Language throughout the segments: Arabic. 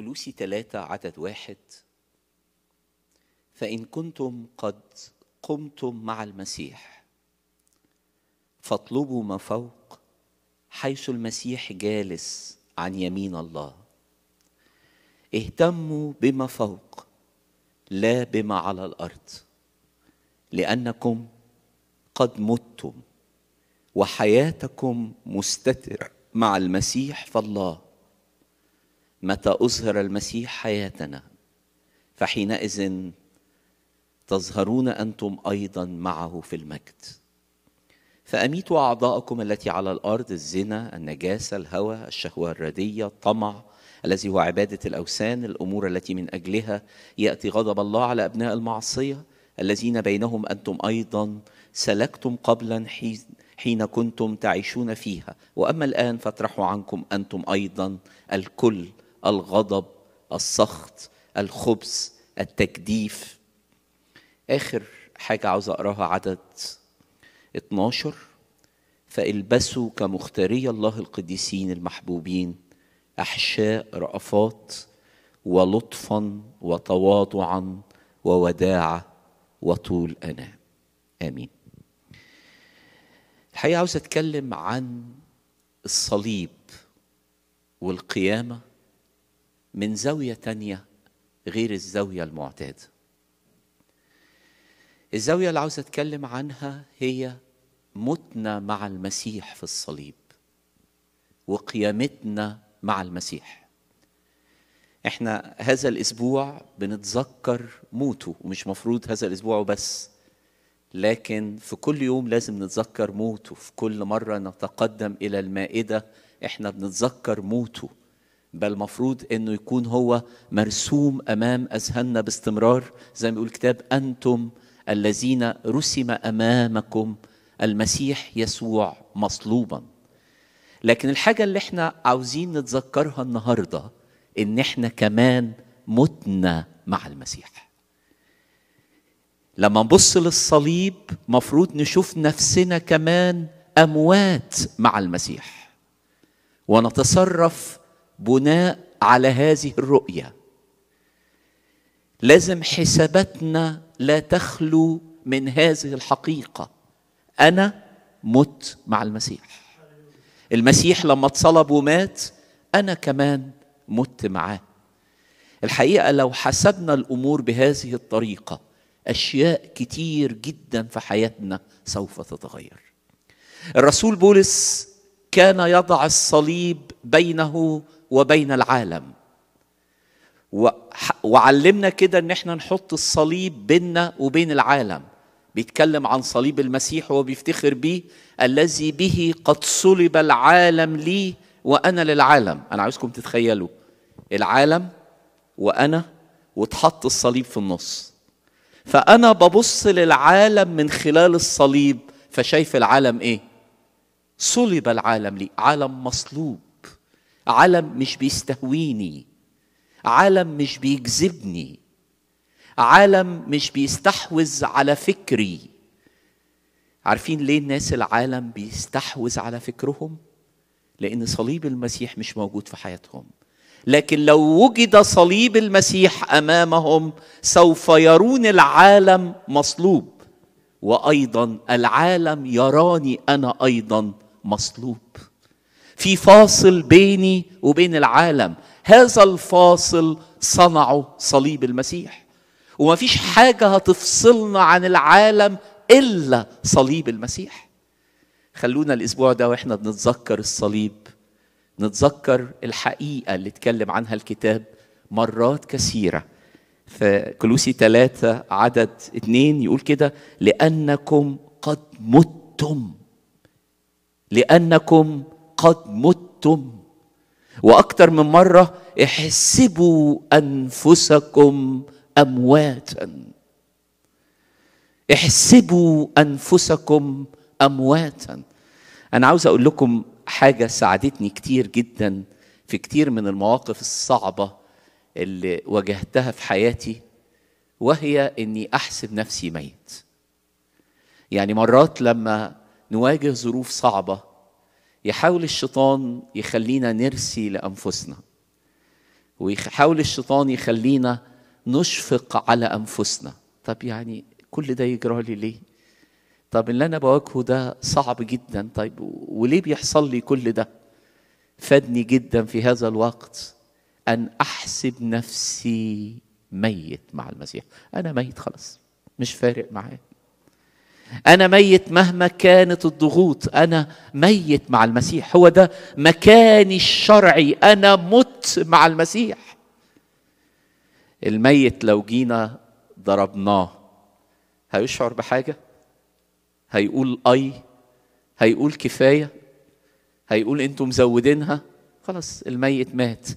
كلوسي ثلاثة عدد واحد فإن كنتم قد قمتم مع المسيح فاطلبوا ما فوق حيث المسيح جالس عن يمين الله اهتموا بما فوق لا بما على الارض لانكم قد متم وحياتكم مستتر مع المسيح فالله متى أظهر المسيح حياتنا فحينئذ تظهرون أنتم أيضا معه في المجد فأميتوا أعضاءكم التي على الأرض الزنا النجاسة الهوى الشهوة الردية الطمع الذي هو عبادة الأوثان الأمور التي من أجلها يأتي غضب الله على أبناء المعصية الذين بينهم أنتم أيضا سلكتم قبلا حين حين كنتم تعيشون فيها واما الان فاطرحوا عنكم انتم ايضا الكل الغضب السخط الخبث التجديف اخر حاجه عاوز اقراها عدد 12 فالبسوا كمختاري الله القديسين المحبوبين احشاء رأفات ولطفا وتواضعا ووداعه وطول انا امين الحقيقه عاوز اتكلم عن الصليب والقيامه من زاوية تانية غير الزاوية المعتادة الزاوية اللي عاوز أتكلم عنها هي متنا مع المسيح في الصليب وقيامتنا مع المسيح احنا هذا الاسبوع بنتذكر موته ومش مفروض هذا الاسبوع وبس لكن في كل يوم لازم نتذكر موته في كل مره نتقدم الى المائده احنا بنتذكر موته بل المفروض انه يكون هو مرسوم امام اذهاننا باستمرار زي ما بيقول الكتاب انتم الذين رسم امامكم المسيح يسوع مصلوبا لكن الحاجه اللي احنا عاوزين نتذكرها النهارده ان احنا كمان متنا مع المسيح لما نبص للصليب مفروض نشوف نفسنا كمان اموات مع المسيح ونتصرف بناء على هذه الرؤيه لازم حساباتنا لا تخلو من هذه الحقيقه انا مت مع المسيح المسيح لما اتصلب ومات انا كمان مت معاه الحقيقه لو حسبنا الامور بهذه الطريقه اشياء كتير جدا في حياتنا سوف تتغير الرسول بولس كان يضع الصليب بينه وبين العالم وعلمنا كده ان احنا نحط الصليب بيننا وبين العالم بيتكلم عن صليب المسيح وهو بيفتخر بيه الذي به قد صلب العالم لي وانا للعالم انا عايزكم تتخيلوا العالم وانا وتحط الصليب في النص فانا ببص للعالم من خلال الصليب فشايف العالم ايه صلب العالم لي عالم مصلوب عالم مش بيستهويني عالم مش بيجذبني عالم مش بيستحوذ على فكري عارفين ليه الناس العالم بيستحوذ على فكرهم لان صليب المسيح مش موجود في حياتهم لكن لو وجد صليب المسيح امامهم سوف يرون العالم مصلوب وايضا العالم يراني انا ايضا مصلوب في فاصل بيني وبين العالم هذا الفاصل صنعه صليب المسيح وما فيش حاجة هتفصلنا عن العالم إلا صليب المسيح خلونا الأسبوع ده وإحنا بنتذكر الصليب نتذكر الحقيقة اللي اتكلم عنها الكتاب مرات كثيرة في كلوسي ثلاثة عدد اثنين يقول كده لأنكم قد متم لأنكم قد متم واكثر من مره احسبوا انفسكم امواتا احسبوا انفسكم امواتا انا عاوز اقول لكم حاجه ساعدتني كتير جدا في كتير من المواقف الصعبه اللي واجهتها في حياتي وهي اني احسب نفسي ميت يعني مرات لما نواجه ظروف صعبه يحاول الشيطان يخلينا نرسي لانفسنا ويحاول الشيطان يخلينا نشفق على انفسنا طب يعني كل ده يجرى لي ليه طب اللي انا بواجهه ده صعب جدا طيب وليه بيحصل لي كل ده فادني جدا في هذا الوقت ان احسب نفسي ميت مع المسيح انا ميت خلاص مش فارق معاه انا ميت مهما كانت الضغوط انا ميت مع المسيح هو ده مكاني الشرعي انا مت مع المسيح الميت لو جينا ضربناه هيشعر بحاجه هيقول اي هيقول كفايه هيقول انتوا مزودينها خلاص الميت مات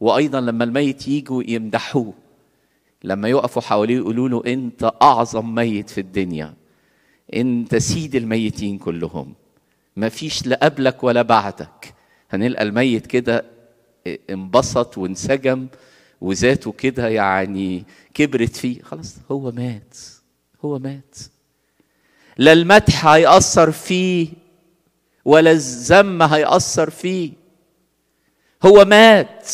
وايضا لما الميت يجوا يمدحوه لما يقفوا حواليه يقولوا له انت اعظم ميت في الدنيا انت سيد الميتين كلهم ما فيش لا قبلك ولا بعدك هنلقى الميت كده انبسط وانسجم وذاته كده يعني كبرت فيه خلاص هو مات هو مات لا المدح هيأثر فيه ولا الذم هيأثر فيه هو مات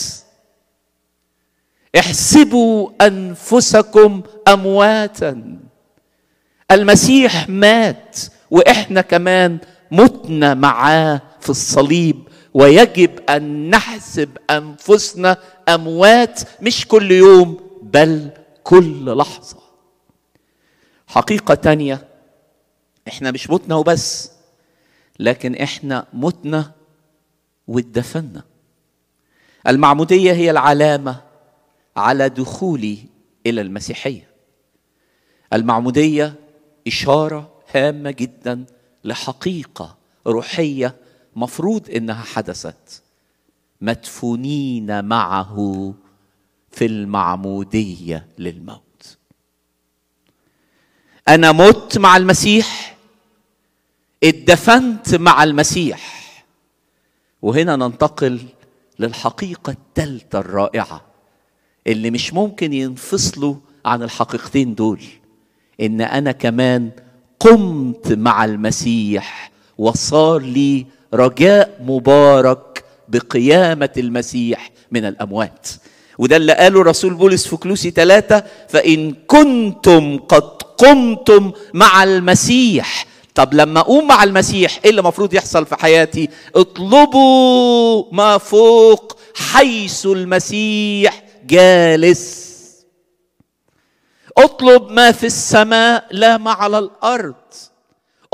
احسبوا أنفسكم أمواتاً المسيح مات واحنا كمان متنا معاه في الصليب ويجب ان نحسب انفسنا اموات مش كل يوم بل كل لحظه حقيقه تانيه احنا مش متنا وبس لكن احنا متنا واتدفنا المعموديه هي العلامه على دخولي الى المسيحيه المعموديه إشارة هامة جدا لحقيقة روحية مفروض إنها حدثت مدفونين معه في المعمودية للموت أنا مت مع المسيح اتدفنت مع المسيح وهنا ننتقل للحقيقة الثالثة الرائعة اللي مش ممكن ينفصلوا عن الحقيقتين دول ان انا كمان قمت مع المسيح وصار لي رجاء مبارك بقيامه المسيح من الاموات وده اللي قاله رسول بولس في كلوسي ثلاثة فإن كنتم قد قمتم مع المسيح طب لما أقوم مع المسيح إيه اللي المفروض يحصل في حياتي اطلبوا ما فوق حيث المسيح جالس اطلب ما في السماء لا ما على الارض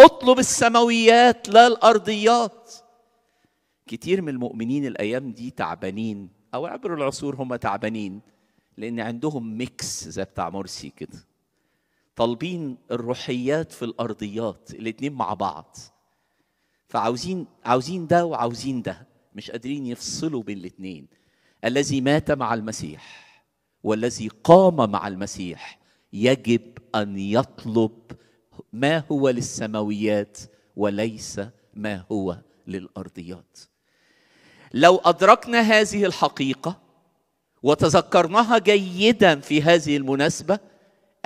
اطلب السماويات لا الارضيات كتير من المؤمنين الايام دي تعبانين او عبر العصور هم تعبانين لان عندهم ميكس زي بتاع مرسي كده طالبين الروحيات في الارضيات الاتنين مع بعض فعاوزين عاوزين ده وعاوزين ده مش قادرين يفصلوا بين الاتنين الذي مات مع المسيح والذي قام مع المسيح يجب ان يطلب ما هو للسماويات وليس ما هو للارضيات لو ادركنا هذه الحقيقه وتذكرناها جيدا في هذه المناسبه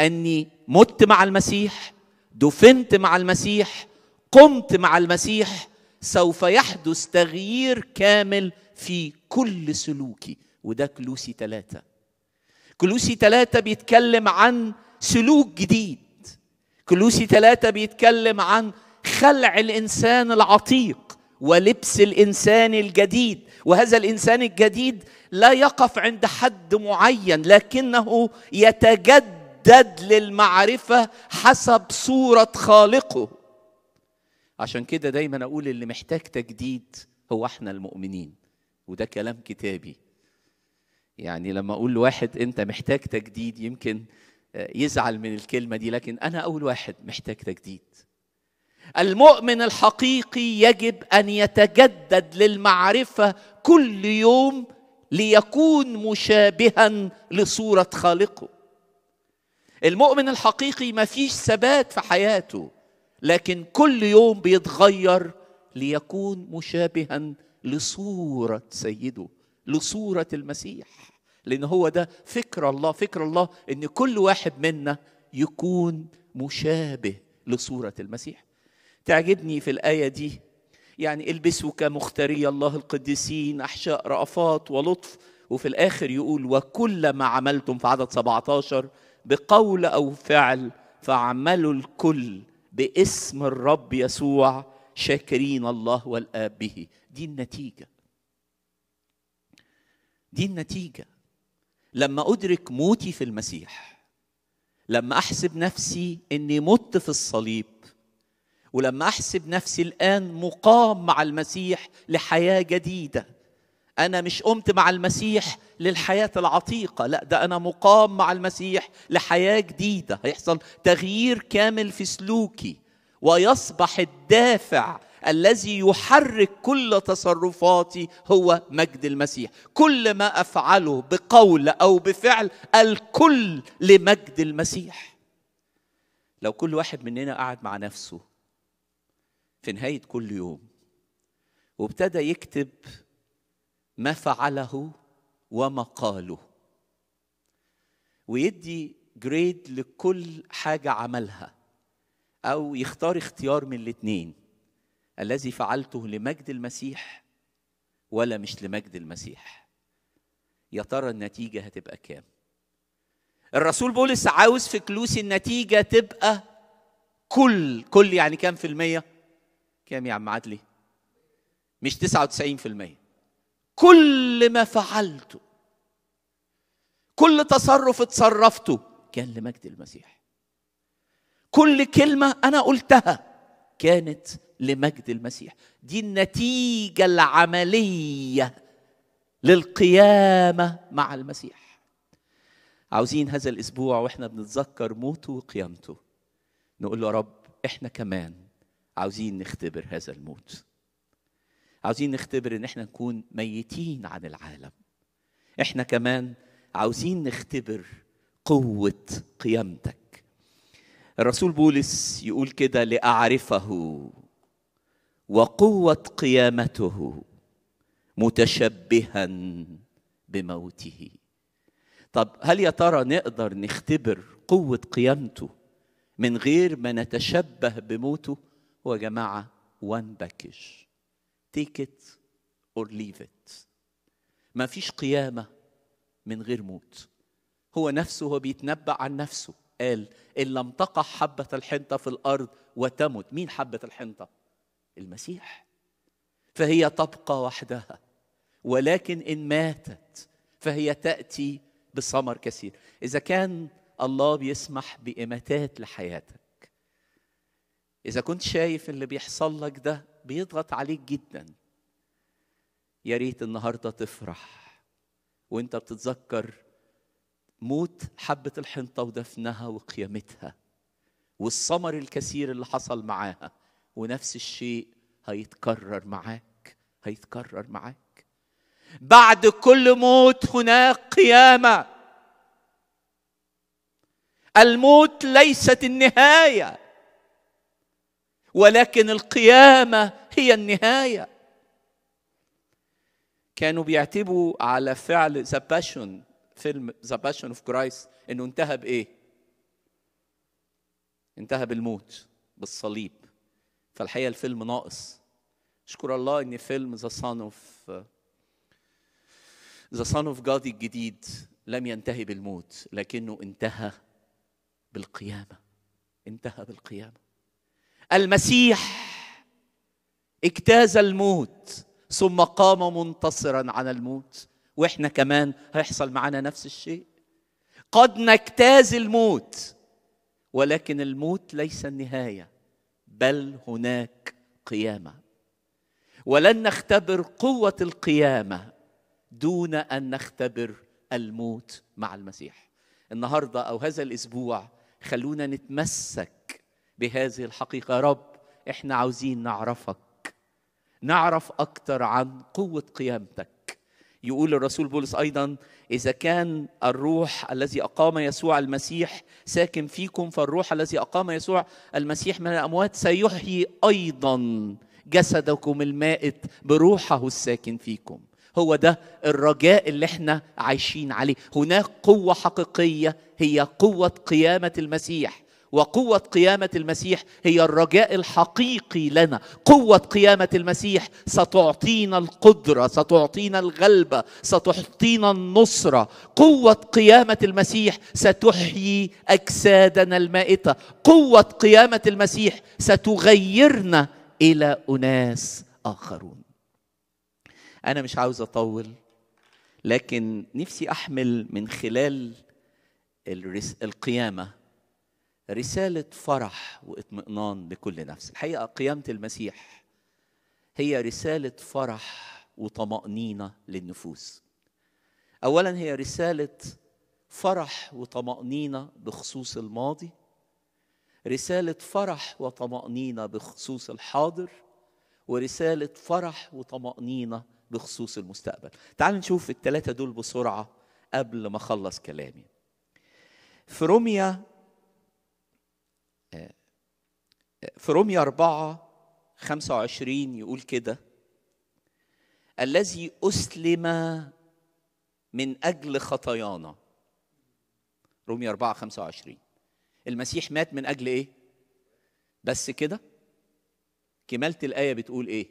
اني مت مع المسيح دفنت مع المسيح قمت مع المسيح سوف يحدث تغيير كامل في كل سلوكي وده كلوسي ثلاثة كلوسي ثلاثة بيتكلم عن سلوك جديد كلوسي ثلاثة بيتكلم عن خلع الإنسان العتيق ولبس الانسان الجديد وهذا الانسان الجديد لا يقف عند حد معين لكنه يتجدد للمعرفه حسب صوره خالقه عشان كده دايما اقول اللي محتاج تجديد هو احنا المؤمنين وده كلام كتابي يعني لما اقول لواحد انت محتاج تجديد يمكن آه، يزعل من الكلمه دي لكن انا اول واحد محتاج تجديد المؤمن الحقيقي يجب ان يتجدد للمعرفه كل يوم ليكون مشابها لصوره خالقه المؤمن الحقيقي ما فيش ثبات في حياته لكن كل يوم بيتغير ليكون مشابها لصوره سيده لصورة المسيح لأن هو ده فكر الله فكر الله أن كل واحد منا يكون مشابه لصورة المسيح تعجبني في الآية دي يعني البسوا كمختاري الله القديسين أحشاء رأفات ولطف وفي الآخر يقول وكل ما عملتم في عدد 17 بقول أو فعل فعملوا الكل باسم الرب يسوع شاكرين الله والآب به دي النتيجه دي النتيجه لما ادرك موتي في المسيح لما احسب نفسي اني مت في الصليب ولما احسب نفسي الان مقام مع المسيح لحياه جديده انا مش قمت مع المسيح للحياه العتيقه لا ده انا مقام مع المسيح لحياه جديده هيحصل تغيير كامل في سلوكي ويصبح الدافع الذي يحرك كل تصرفاتي هو مجد المسيح كل ما افعله بقول او بفعل الكل لمجد المسيح لو كل واحد مننا قعد مع نفسه في نهايه كل يوم وابتدى يكتب ما فعله وما قاله ويدي جريد لكل حاجه عملها او يختار اختيار من الاثنين الذي فعلته لمجد المسيح ولا مش لمجد المسيح يا ترى النتيجة هتبقى كام الرسول بولس عاوز في كلوس النتيجة تبقى كل كل يعني كام في المية كام يا عم عدلي مش 99 في المية كل ما فعلته كل تصرف اتصرفته كان لمجد المسيح كل كلمة أنا قلتها كانت لمجد المسيح دي النتيجه العمليه للقيامه مع المسيح عاوزين هذا الاسبوع واحنا بنتذكر موته وقيامته نقول له يا رب احنا كمان عاوزين نختبر هذا الموت عاوزين نختبر ان احنا نكون ميتين عن العالم احنا كمان عاوزين نختبر قوه قيامتك الرسول بولس يقول كده لأعرفه وقوة قيامته متشبها بموته طب هل يا ترى نقدر نختبر قوة قيامته من غير ما نتشبه بموته هو يا جماعة وان باكج تيك ات اور ليف ات ما فيش قيامة من غير موت هو نفسه هو بيتنبأ عن نفسه قال إن لم تقع حبة الحنطة في الأرض وتمت مين حبة الحنطة؟ المسيح فهي تبقى وحدها ولكن إن ماتت فهي تأتي بثمر كثير إذا كان الله بيسمح بإماتات لحياتك إذا كنت شايف اللي بيحصل لك ده بيضغط عليك جدا يا ريت النهاردة تفرح وانت بتتذكر موت حبة الحنطة ودفنها وقيامتها والثمر الكثير اللي حصل معاها ونفس الشيء هيتكرر معاك هيتكرر معاك بعد كل موت هناك قيامة الموت ليست النهاية ولكن القيامة هي النهاية كانوا بيعتبوا على فعل ذا باشون فيلم ذا باشن اوف كرايست انه انتهى بايه؟ انتهى بالموت بالصليب فالحقيقه الفيلم ناقص اشكر الله ان فيلم ذا سان اوف ذا سان اوف جاد الجديد لم ينتهي بالموت لكنه انتهى بالقيامه انتهى بالقيامه المسيح اجتاز الموت ثم قام منتصرا على الموت واحنا كمان هيحصل معانا نفس الشيء قد نجتاز الموت ولكن الموت ليس النهايه بل هناك قيامه ولن نختبر قوه القيامه دون ان نختبر الموت مع المسيح النهارده او هذا الاسبوع خلونا نتمسك بهذه الحقيقه يا رب احنا عاوزين نعرفك نعرف اكتر عن قوه قيامتك يقول الرسول بولس ايضا اذا كان الروح الذي اقام يسوع المسيح ساكن فيكم فالروح الذي اقام يسوع المسيح من الاموات سيحيي ايضا جسدكم المائت بروحه الساكن فيكم هو ده الرجاء اللي احنا عايشين عليه هناك قوه حقيقيه هي قوه قيامه المسيح وقوة قيامة المسيح هي الرجاء الحقيقي لنا، قوة قيامة المسيح ستعطينا القدرة، ستعطينا الغلبة، ستعطينا النصرة، قوة قيامة المسيح ستحيي أجسادنا المائتة، قوة قيامة المسيح ستغيرنا إلى أناس آخرون. أنا مش عاوز أطول لكن نفسي أحمل من خلال القيامة رسالة فرح واطمئنان لكل نفس الحقيقة قيامة المسيح هي رسالة فرح وطمأنينة للنفوس أولا هي رسالة فرح وطمأنينة بخصوص الماضي رسالة فرح وطمأنينة بخصوص الحاضر ورسالة فرح وطمأنينة بخصوص المستقبل تعال نشوف الثلاثة دول بسرعة قبل ما أخلص كلامي في روميا في رومية 4 25 يقول كده الذي أسلم من أجل خطايانا رومية 4 25 المسيح مات من أجل إيه؟ بس كده؟ كمالة الآية بتقول إيه؟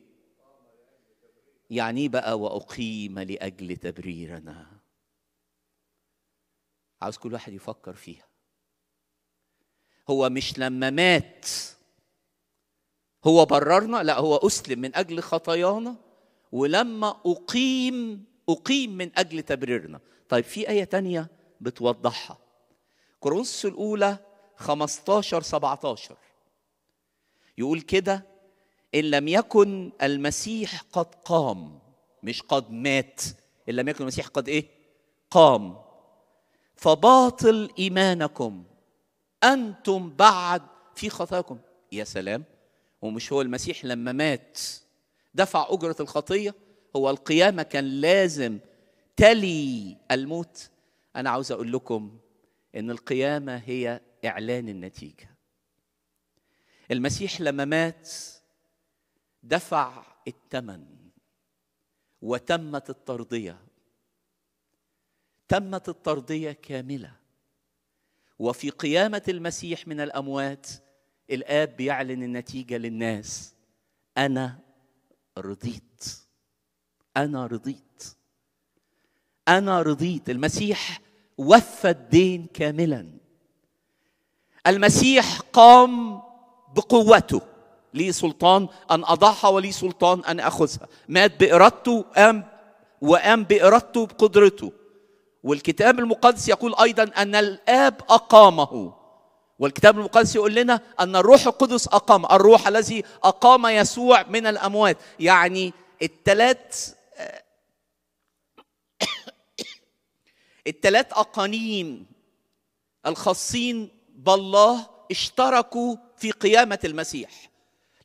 يعني بقى وأقيم لأجل تبريرنا عاوز كل واحد يفكر فيها هو مش لما مات هو بررنا لا هو أسلم من أجل خطايانا ولما أقيم أقيم من أجل تبريرنا طيب في آية تانية بتوضحها كورنثوس الأولى 15 17 يقول كده إن لم يكن المسيح قد قام مش قد مات إن لم يكن المسيح قد إيه؟ قام فباطل إيمانكم أنتم بعد في خطاياكم يا سلام ومش هو المسيح لما مات دفع أجرة الخطية هو القيامة كان لازم تلي الموت أنا عاوز أقول لكم إن القيامة هي إعلان النتيجة المسيح لما مات دفع الثمن وتمت الترضية تمت الترضية كاملة وفي قيامة المسيح من الأموات الاب بيعلن النتيجه للناس انا رضيت انا رضيت انا رضيت المسيح وفى الدين كاملا المسيح قام بقوته لي سلطان ان اضعها ولي سلطان ان اخذها مات بارادته قام وقام بارادته بقدرته والكتاب المقدس يقول ايضا ان الاب اقامه والكتاب المقدس يقول لنا أن الروح القدس أقام الروح الذي أقام يسوع من الأموات يعني الثلاث آه، الثلاث أقانيم الخاصين بالله اشتركوا في قيامة المسيح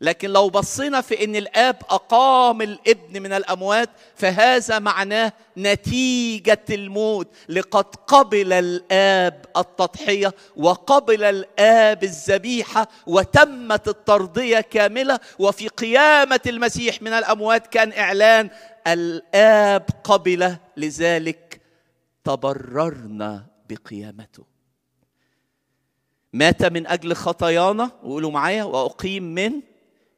لكن لو بصينا في ان الاب اقام الابن من الاموات فهذا معناه نتيجه الموت لقد قبل الاب التضحيه وقبل الاب الذبيحه وتمت الترضيه كامله وفي قيامه المسيح من الاموات كان اعلان الاب قبل لذلك تبررنا بقيامته مات من اجل خطايانا وقولوا معايا واقيم من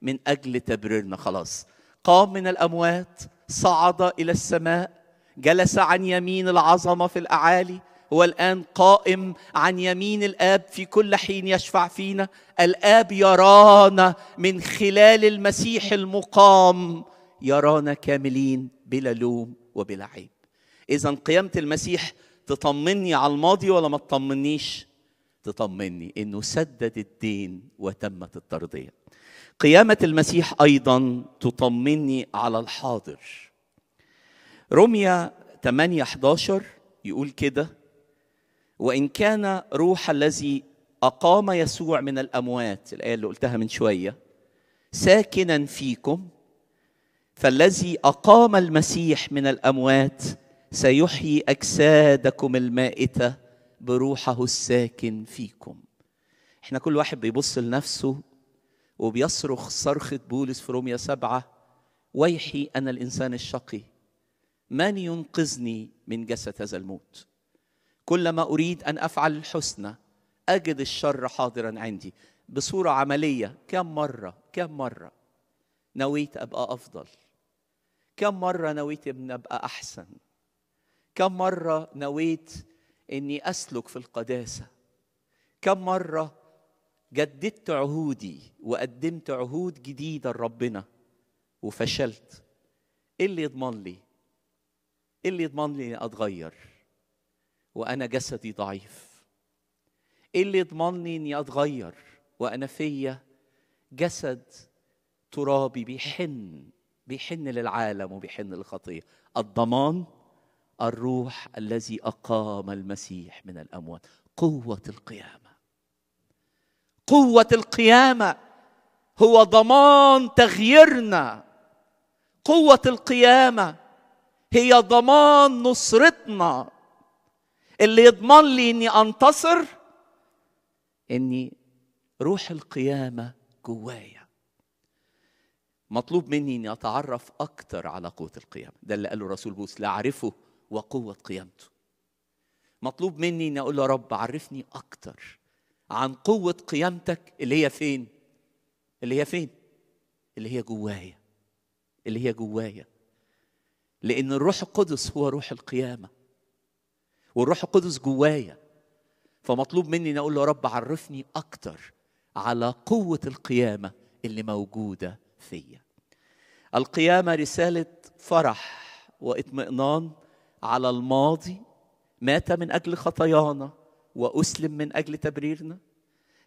من اجل تبريرنا خلاص قام من الاموات صعد الى السماء جلس عن يمين العظمه في الاعالي هو الان قائم عن يمين الاب في كل حين يشفع فينا الاب يرانا من خلال المسيح المقام يرانا كاملين بلا لوم وبلا عيب اذا قيامه المسيح تطمني على الماضي ولا ما تطمنيش تطمني انه سدد الدين وتمت الترضيه قيامة المسيح أيضا تطمني على الحاضر رمية 8 11 يقول كده وإن كان روح الذي أقام يسوع من الأموات الآية اللي قلتها من شوية ساكنا فيكم فالذي أقام المسيح من الأموات سيحيي أجسادكم المائتة بروحه الساكن فيكم احنا كل واحد بيبص لنفسه وبيصرخ صرخة بولس في روميا سبعة ويحي أنا الإنسان الشقي من ينقذني من جسد هذا الموت كلما أريد أن أفعل الحسنى أجد الشر حاضرا عندي بصورة عملية كم مرة كم مرة نويت أبقى أفضل كم مرة نويت إن أبقى أحسن كم مرة نويت إني أسلك في القداسة كم مرة جددت عهودي وقدمت عهود جديده لربنا وفشلت ايه اللي يضمن لي ايه اللي يضمن لي اني اتغير وانا جسدي ضعيف ايه اللي يضمن لي اني اتغير وانا فيا جسد ترابي بيحن بيحن للعالم وبيحن للخطيه الضمان الروح الذي اقام المسيح من الاموات قوه القيامه قوه القيامه هو ضمان تغييرنا قوه القيامه هي ضمان نصرتنا اللي يضمن لي اني انتصر اني روح القيامه جوايا مطلوب مني اني اتعرف اكتر على قوه القيامه ده اللي قاله الرسول بوس لاعرفه وقوه قيامته مطلوب مني اني اقول له رب عرفني اكتر عن قوة قيامتك اللي هي فين؟ اللي هي فين؟ اللي هي جوايا اللي هي جوايا لأن الروح القدس هو روح القيامة والروح القدس جوايا فمطلوب مني أن أقول له رب عرفني أكتر على قوة القيامة اللي موجودة فيا القيامة رسالة فرح واطمئنان على الماضي مات من أجل خطايانا واسلم من اجل تبريرنا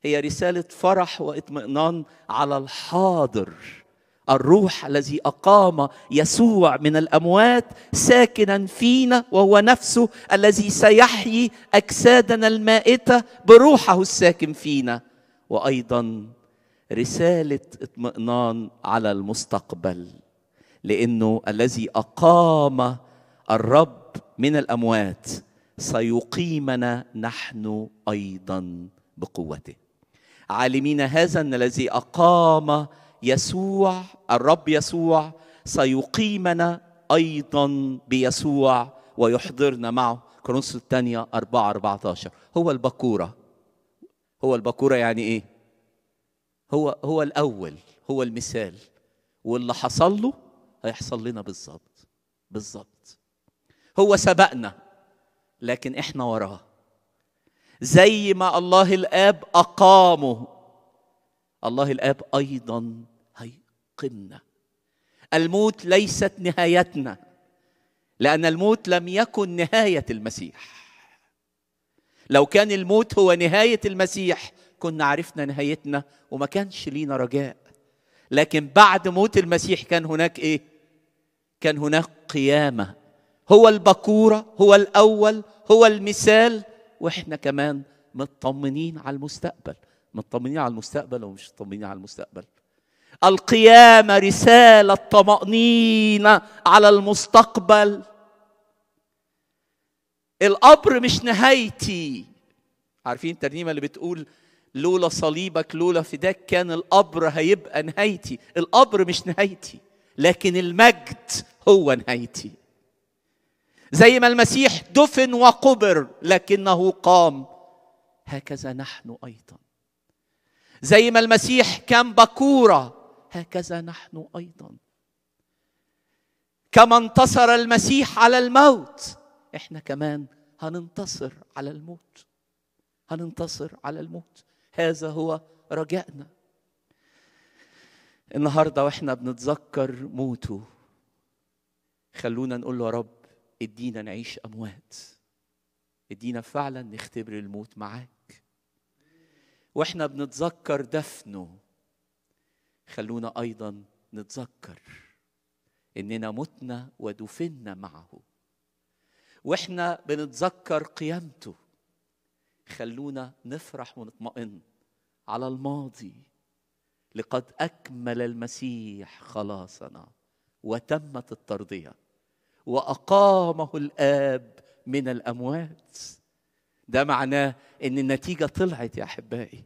هي رساله فرح واطمئنان على الحاضر الروح الذي اقام يسوع من الاموات ساكنا فينا وهو نفسه الذي سيحيي اجسادنا المائته بروحه الساكن فينا وايضا رساله اطمئنان على المستقبل لانه الذي اقام الرب من الاموات سيقيمنا نحن ايضا بقوته عالمين هذا ان الذي اقام يسوع الرب يسوع سيقيمنا ايضا بيسوع ويحضرنا معه كرونس الثانية 4 14 هو البكورة هو البكورة يعني إيه؟ هو هو الأول هو المثال واللي حصل له هيحصل لنا بالظبط بالظبط هو سبقنا لكن احنا وراه زي ما الله الاب اقامه الله الاب ايضا هيقمنا الموت ليست نهايتنا لان الموت لم يكن نهايه المسيح لو كان الموت هو نهايه المسيح كنا عرفنا نهايتنا وما كانش لينا رجاء لكن بعد موت المسيح كان هناك ايه كان هناك قيامه هو البكورة هو الأول هو المثال وإحنا كمان مطمنين على المستقبل مطمنين على المستقبل ومش مطمنين على المستقبل القيامة رسالة طمأنينة على المستقبل القبر مش نهايتي عارفين الترنيمة اللي بتقول لولا صليبك لولا فداك كان القبر هيبقى نهايتي القبر مش نهايتي لكن المجد هو نهايتي زي ما المسيح دفن وقبر لكنه قام هكذا نحن ايضا زي ما المسيح كان بكوره هكذا نحن ايضا كما انتصر المسيح على الموت احنا كمان هننتصر على الموت هننتصر على الموت هذا هو رجائنا النهارده واحنا بنتذكر موته خلونا نقول له يا رب ادينا نعيش اموات ادينا فعلا نختبر الموت معاك واحنا بنتذكر دفنه خلونا ايضا نتذكر اننا متنا ودفنا معه واحنا بنتذكر قيامته خلونا نفرح ونطمئن على الماضي لقد اكمل المسيح خلاصنا وتمت الترضيه واقامه الاب من الاموات ده معناه ان النتيجه طلعت يا احبائي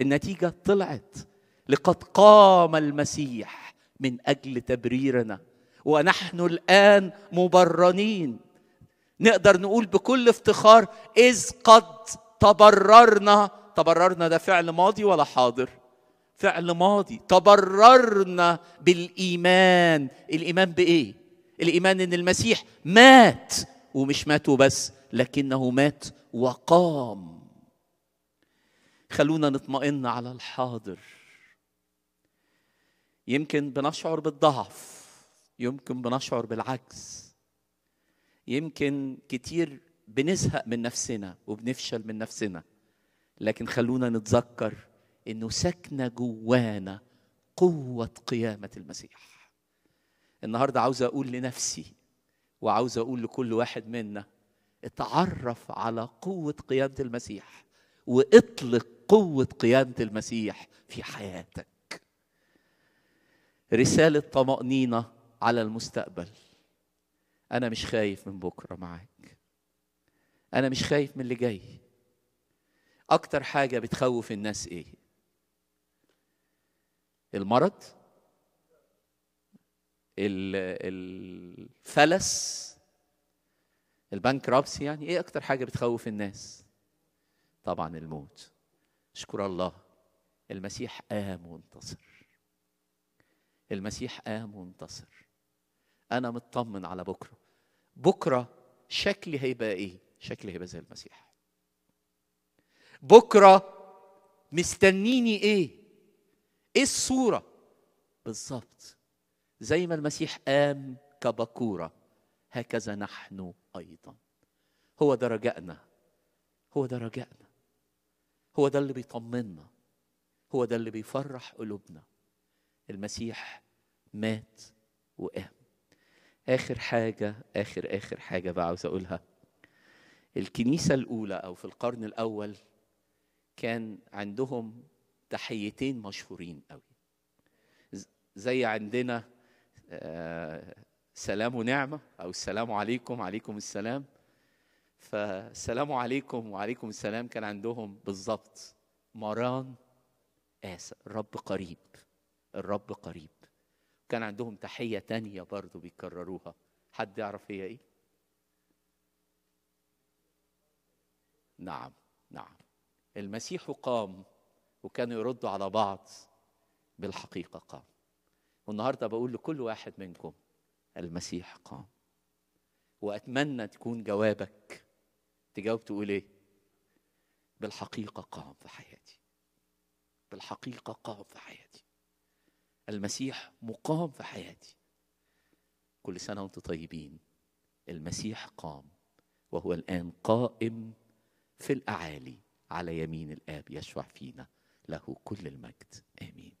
النتيجه طلعت لقد قام المسيح من اجل تبريرنا ونحن الان مبررين نقدر نقول بكل افتخار اذ قد تبررنا تبررنا ده فعل ماضي ولا حاضر فعل ماضي تبررنا بالايمان الايمان بايه الايمان ان المسيح مات ومش مات وبس لكنه مات وقام خلونا نطمئن على الحاضر يمكن بنشعر بالضعف يمكن بنشعر بالعجز يمكن كتير بنزهق من نفسنا وبنفشل من نفسنا لكن خلونا نتذكر انه ساكنه جوانا قوه قيامه المسيح النهارده عاوز اقول لنفسي وعاوز اقول لكل واحد منا اتعرف على قوه قيامه المسيح واطلق قوه قيامه المسيح في حياتك رساله طمانينه على المستقبل انا مش خايف من بكره معاك انا مش خايف من اللي جاي اكتر حاجه بتخوف الناس ايه المرض الفلس رابسي يعني ايه اكتر حاجه بتخوف الناس طبعا الموت اشكر الله المسيح قام وانتصر المسيح قام وانتصر انا مطمن على بكره بكره شكلي هيبقى ايه شكلي هيبقى زي المسيح بكره مستنيني ايه ايه الصوره بالظبط زي ما المسيح قام كبكورة هكذا نحن أيضا هو ده رجائنا هو ده رجائنا هو ده اللي بيطمنا هو ده اللي بيفرح قلوبنا المسيح مات وقام آخر حاجة آخر آخر حاجة بقى عاوز أقولها الكنيسة الأولى أو في القرن الأول كان عندهم تحيتين مشهورين قوي زي عندنا آه، سلام ونعمة أو السلام عليكم عليكم السلام فالسلام عليكم وعليكم السلام كان عندهم بالظبط مران آسى الرب قريب الرب قريب كان عندهم تحية تانية برضو بيكرروها حد يعرف هي ايه؟ نعم نعم المسيح قام وكانوا يردوا على بعض بالحقيقة قام والنهارده بقول لكل واحد منكم المسيح قام واتمنى تكون جوابك تجاوب تقول ايه بالحقيقه قام في حياتي بالحقيقه قام في حياتي المسيح مقام في حياتي كل سنه وانتم طيبين المسيح قام وهو الان قائم في الاعالي على يمين الاب يشفع فينا له كل المجد امين